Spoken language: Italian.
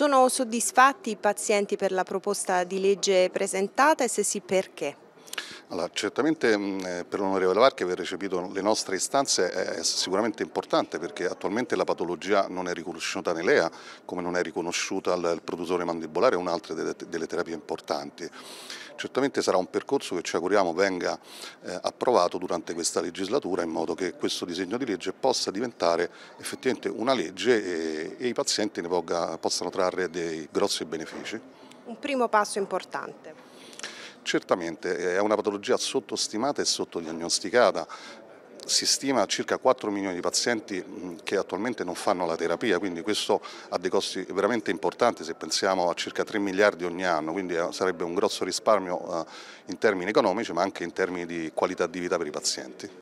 Sono soddisfatti i pazienti per la proposta di legge presentata e se sì perché? Allora, certamente mm, eh, per l'onorevole Varchi aver recepito le nostre istanze è, sicuramente importante perché attualmente la patologia non è riconosciuta nell'EA come non è riconosciuta al, produttore mandibolare, è un'altra delle, delle terapie importanti certamente sarà un percorso che ci auguriamo venga eh, approvato durante questa legislatura in modo che questo disegno di legge possa diventare effettivamente una legge e, e i pazienti ne possano trarre dei grossi benefici. Un primo passo importante. Certamente eh, è una patologia sottostimata e sottodiagnosticata, si stima circa 4 milioni di pazienti mm, che attualmente non fanno la terapia, quindi questo ha dei costi veramente importanti se pensiamo a circa 3 miliardi ogni anno, quindi eh, sarebbe un grosso risparmio eh, in termini economici ma anche in termini di qualità di vita per i pazienti.